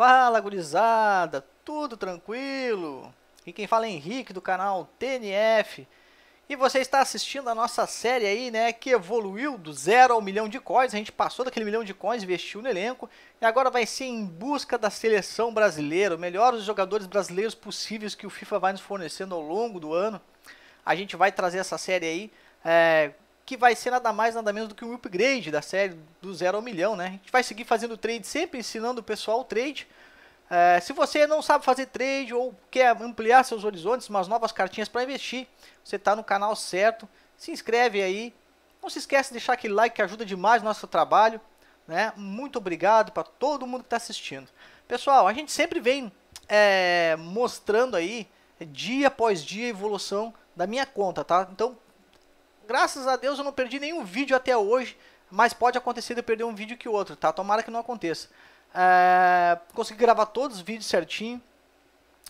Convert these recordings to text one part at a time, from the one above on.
Fala, gurizada! Tudo tranquilo? E quem fala é Henrique do canal TNF. E você está assistindo a nossa série aí, né, que evoluiu do zero ao milhão de coins. A gente passou daquele milhão de coins, investiu no elenco e agora vai ser em busca da seleção brasileira, melhor os jogadores brasileiros possíveis que o FIFA vai nos fornecendo ao longo do ano. A gente vai trazer essa série aí é, que vai ser nada mais, nada menos do que um upgrade da série do zero ao milhão, né? A gente vai seguir fazendo trade sempre, ensinando o pessoal o trade. É, se você não sabe fazer trade ou quer ampliar seus horizontes, umas novas cartinhas para investir, você está no canal certo. Se inscreve aí. Não se esquece de deixar aquele like que ajuda demais o nosso trabalho. Né? Muito obrigado para todo mundo que está assistindo. Pessoal, a gente sempre vem é, mostrando aí, dia após dia, a evolução da minha conta, tá? Então, Graças a Deus eu não perdi nenhum vídeo até hoje, mas pode acontecer de eu perder um vídeo que outro, tá? Tomara que não aconteça. É, consegui gravar todos os vídeos certinho.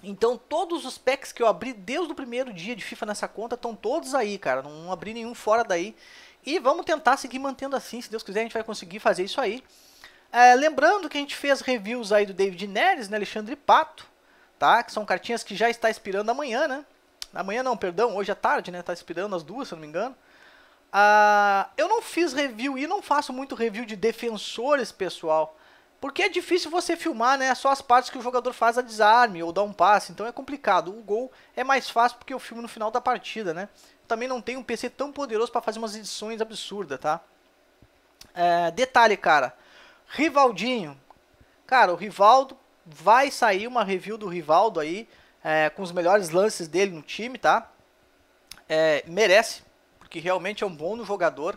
Então todos os packs que eu abri desde o primeiro dia de FIFA nessa conta estão todos aí, cara. Não, abri nenhum fora daí. E vamos tentar seguir mantendo assim, se Deus quiser a gente vai conseguir fazer isso aí. É, lembrando que a gente fez reviews aí do David Neres, né, Alexandre Pato, tá? Que são cartinhas que já está expirando amanhã, né? Amanhã não, perdão, hoje à tarde, né? Tá expirando as duas, se eu não me engano. Uh, eu não fiz review e não faço muito review de defensores, pessoal. Porque é difícil você filmar, né? Só as partes que o jogador faz a desarme ou dá um passe, então é complicado. O gol é mais fácil porque eu filmo no final da partida, né? Também não tenho um PC tão poderoso para fazer umas edições absurdas, tá? É, detalhe, cara. Rivaldinho. Cara, o Rivaldo vai sair uma review do Rivaldo aí, é, com os melhores lances dele no time, tá? É, merece porque realmente é um bom jogador.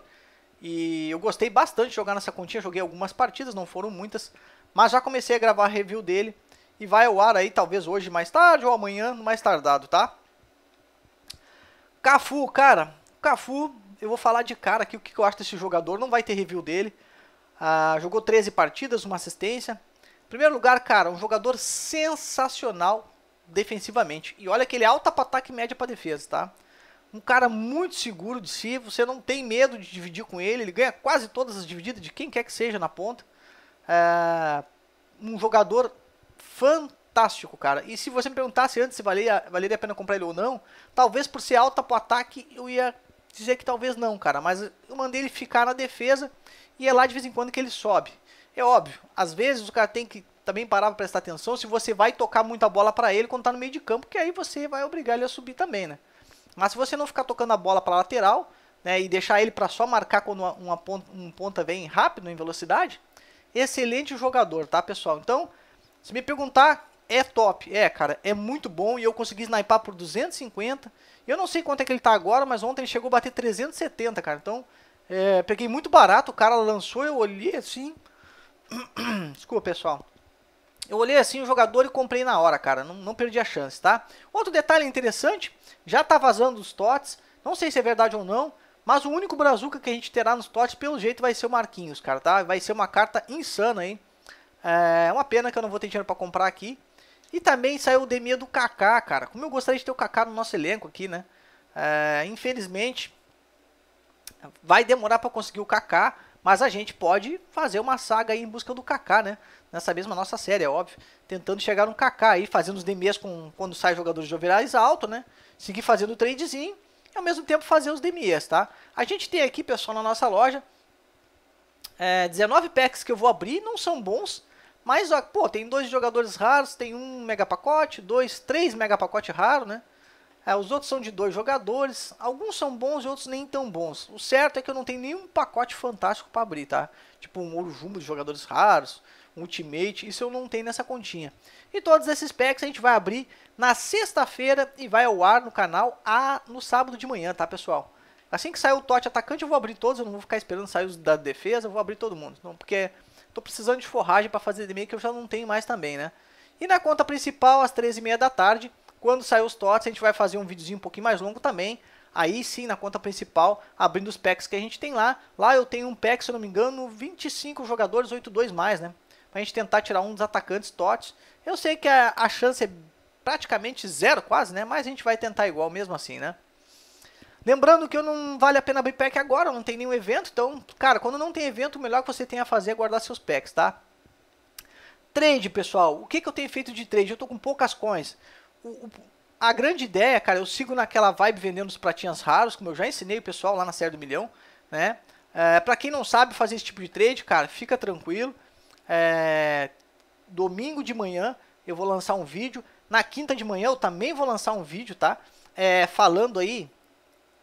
E eu gostei bastante de jogar nessa continha, joguei algumas partidas, não foram muitas, mas já comecei a gravar a review dele e vai ao ar aí talvez hoje mais tarde ou amanhã, mais tardado, tá? Cafu, cara, Cafu, eu vou falar de cara aqui o que eu acho desse jogador, não vai ter review dele. Ah, jogou 13 partidas, uma assistência. Em primeiro lugar, cara, um jogador sensacional defensivamente. E olha que ele é alta para ataque e média para defesa, tá? um cara muito seguro de si, você não tem medo de dividir com ele, ele ganha quase todas as divididas de quem quer que seja na ponta. É um jogador fantástico, cara. E se você me perguntasse antes se valia, valeria a pena comprar ele ou não, talvez por ser alta pro ataque, eu ia dizer que talvez não, cara. Mas eu mandei ele ficar na defesa e é lá de vez em quando que ele sobe. É óbvio, às vezes o cara tem que também parar pra prestar atenção se você vai tocar muita bola para ele quando tá no meio de campo, que aí você vai obrigar ele a subir também, né? Mas se você não ficar tocando a bola para lateral, né, e deixar ele para só marcar quando uma, uma ponta, um ponta vem rápido, em velocidade, excelente jogador, tá, pessoal? Então, se me perguntar, é top. É, cara, é muito bom e eu consegui sniper por 250. Eu não sei quanto é que ele tá agora, mas ontem ele chegou a bater 370, cara. Então, é, peguei muito barato, o cara lançou, eu olhei assim... Desculpa, pessoal. Eu olhei assim o jogador e comprei na hora, cara. Não, não perdi a chance, tá? Outro detalhe interessante, já tá vazando os tots. Não sei se é verdade ou não, mas o único Brazuca que a gente terá nos tots, pelo jeito, vai ser o Marquinhos, cara, tá? Vai ser uma carta insana, hein? É uma pena que eu não vou ter dinheiro para comprar aqui. E também saiu o Demia do Kaká, cara. Como eu gostaria de ter o Kaká no nosso elenco aqui, né? É, infelizmente, vai demorar para conseguir o Kaká. Mas a gente pode fazer uma saga aí em busca do Kaká, né? Nessa mesma nossa série, é óbvio. Tentando chegar no Kaká aí, fazendo os DMs com, quando sai jogadores de overalls alto, né? Seguir fazendo o tradezinho e ao mesmo tempo fazer os DMs, tá? A gente tem aqui, pessoal, na nossa loja, é, 19 packs que eu vou abrir, não são bons, mas, ó, pô, tem dois jogadores raros, tem um mega pacote, dois, três mega pacote raro, né? É, os outros são de dois jogadores. Alguns são bons e outros nem tão bons. O certo é que eu não tenho nenhum pacote fantástico para abrir, tá? Tipo um ouro jumbo de jogadores raros, um ultimate, isso eu não tenho nessa continha. E todos esses packs a gente vai abrir na sexta-feira e vai ao ar no canal a, no sábado de manhã, tá pessoal? Assim que sair o Tote atacante eu vou abrir todos, eu não vou ficar esperando sair os da defesa, eu vou abrir todo mundo. Não, porque tô precisando de forragem para fazer de meio que eu já não tenho mais também, né? E na conta principal, às 13h30 da tarde, quando sair os TOTS, a gente vai fazer um videozinho um pouquinho mais longo também. Aí sim, na conta principal, abrindo os packs que a gente tem lá. Lá eu tenho um pack, se eu não me engano, 25 jogadores, 8-2 mais, né? Pra gente tentar tirar um dos atacantes TOTS. Eu sei que a, a chance é praticamente zero quase, né? Mas a gente vai tentar igual mesmo assim, né? Lembrando que eu não vale a pena abrir pack agora, não tem nenhum evento, então, cara, quando não tem evento, o melhor que você tem a fazer é guardar seus packs, tá? Trade, pessoal. O que, que eu tenho feito de trade? Eu tô com poucas coins o, a grande ideia, cara, eu sigo naquela vibe vendendo os pratinhas raros, como eu já ensinei o pessoal lá na série do milhão, né? É, para quem não sabe fazer esse tipo de trade, cara, fica tranquilo. É, domingo de manhã eu vou lançar um vídeo. Na quinta de manhã eu também vou lançar um vídeo, tá? É, falando aí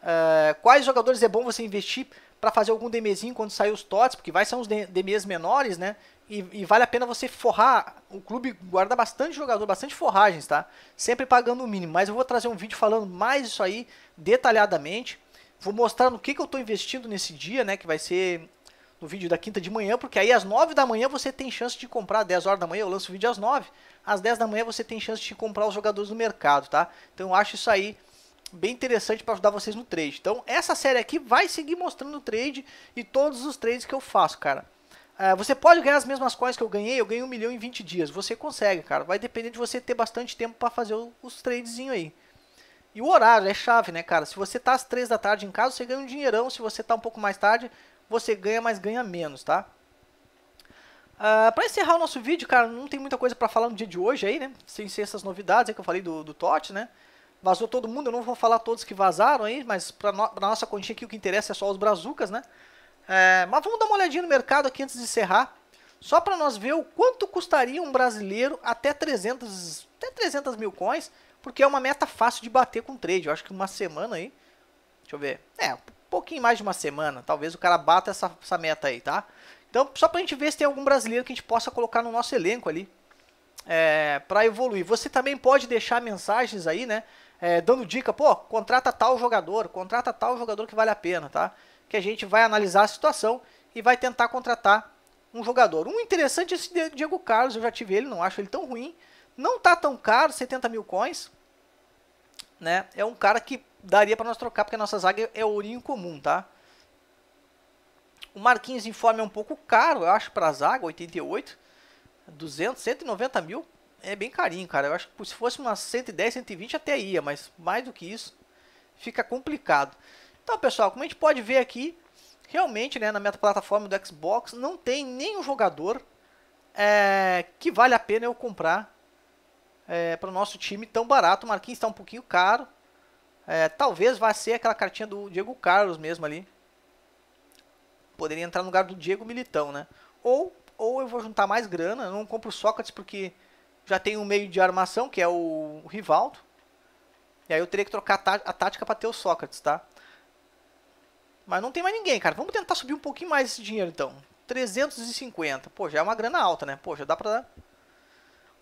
é, quais jogadores é bom você investir para fazer algum demezinho quando sair os tots, porque vai ser uns DMs menores, né? E, e, vale a pena você forrar. O clube guarda bastante jogador, bastante forragens, tá? Sempre pagando o mínimo. Mas eu vou trazer um vídeo falando mais isso aí detalhadamente. Vou mostrar no que, que eu estou investindo nesse dia, né? Que vai ser no vídeo da quinta de manhã, porque aí às 9 da manhã você tem chance de comprar. Às 10 horas da manhã eu lanço o vídeo às 9. Às 10 da manhã você tem chance de comprar os jogadores do mercado, tá? Então eu acho isso aí bem interessante para ajudar vocês no trade. Então, essa série aqui vai seguir mostrando o trade e todos os trades que eu faço, cara. Uh, você pode ganhar as mesmas coisas que eu ganhei, eu ganhei um milhão em 20 dias. Você consegue, cara. Vai depender de você ter bastante tempo para fazer o, os tradezinho aí. E o horário é chave, né, cara? Se você tá às 3 da tarde em casa, você ganha um dinheirão. Se você tá um pouco mais tarde, você ganha, mas ganha menos, tá? Uh, ah, para encerrar o nosso vídeo, cara, não tem muita coisa para falar no dia de hoje aí, né? Sem ser essas novidades aí que eu falei do, do TOT, né? Vazou todo mundo, eu não vou falar todos que vazaram aí, mas para no, pra nossa continha aqui o que interessa é só os brazucas, né? É, mas vamos dar uma olhadinha no mercado aqui antes de encerrar, só para nós ver o quanto custaria um brasileiro até 300, até 300 mil coins, porque é uma meta fácil de bater com trade. Eu acho que uma semana aí, deixa eu ver, é, um pouquinho mais de uma semana, talvez o cara bata essa, essa meta aí, tá? Então, só para a gente ver se tem algum brasileiro que a gente possa colocar no nosso elenco ali, é, para evoluir. Você também pode deixar mensagens aí, né? é, dando dica, pô, contrata tal jogador, contrata tal jogador que vale a pena, tá? Que a gente vai analisar a situação e vai tentar contratar um jogador. Um interessante é esse Diego Carlos, eu já tive ele, não acho ele tão ruim. Não tá tão caro, 70 mil coins. Né? É um cara que daria para nós trocar, porque a nossa zaga é ourinho comum, tá? O Marquinhos Informe é um pouco caro, eu acho, para zaga, 88. 200, 190 mil. É bem carinho, cara. Eu acho que se fosse umas 110, 120 até ia, mas mais do que isso fica complicado. Então, pessoal, como a gente pode ver aqui, realmente né, na plataforma do Xbox não tem nenhum jogador é, que vale a pena eu comprar é, para o nosso time tão barato. O Marquinhos está um pouquinho caro. É, talvez vá ser aquela cartinha do Diego Carlos mesmo ali. Poderia entrar no lugar do Diego Militão, né? Ou, ou eu vou juntar mais grana, eu não compro o Sócrates porque já tem um meio de armação, que é o Rivaldo. E aí eu teria que trocar a tá, tática para ter o Sócrates, tá? Mas não tem mais ninguém, cara. Vamos tentar subir um pouquinho mais esse dinheiro, então. 350. Pô, já é uma grana alta, né? Pô, já dá pra...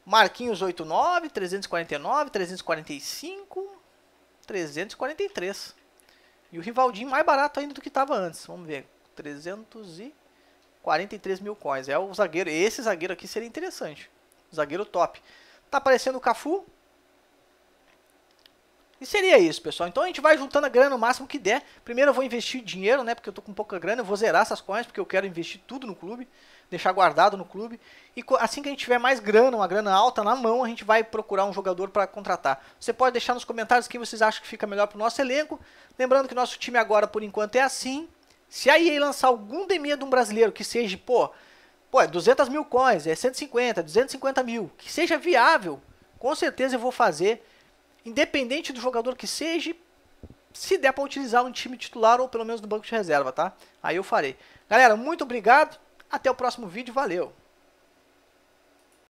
Marquinhos 89, 349, 345, 343. E o Rivaldinho mais barato ainda do que estava antes. Vamos ver. 343 mil coins. É o zagueiro. Esse zagueiro aqui seria interessante. Zagueiro top. Tá aparecendo o Cafu. E seria isso, pessoal. Então a gente vai juntando a grana o máximo que der. Primeiro eu vou investir dinheiro, né? Porque eu tô com pouca grana. Eu vou zerar essas coins, porque eu quero investir tudo no clube. Deixar guardado no clube. E assim que a gente tiver mais grana, uma grana alta na mão, a gente vai procurar um jogador para contratar. Você pode deixar nos comentários quem vocês acham que fica melhor pro nosso elenco. Lembrando que nosso time agora, por enquanto, é assim. Se a lançar algum DME de um brasileiro que seja, pô, Pô, é 200 mil coins, é 150, 250 mil. Que seja viável, com certeza eu vou fazer. Independente do jogador que seja, se der para utilizar um time titular ou pelo menos do banco de reserva, tá? Aí eu farei. Galera, muito obrigado. Até o próximo vídeo. Valeu!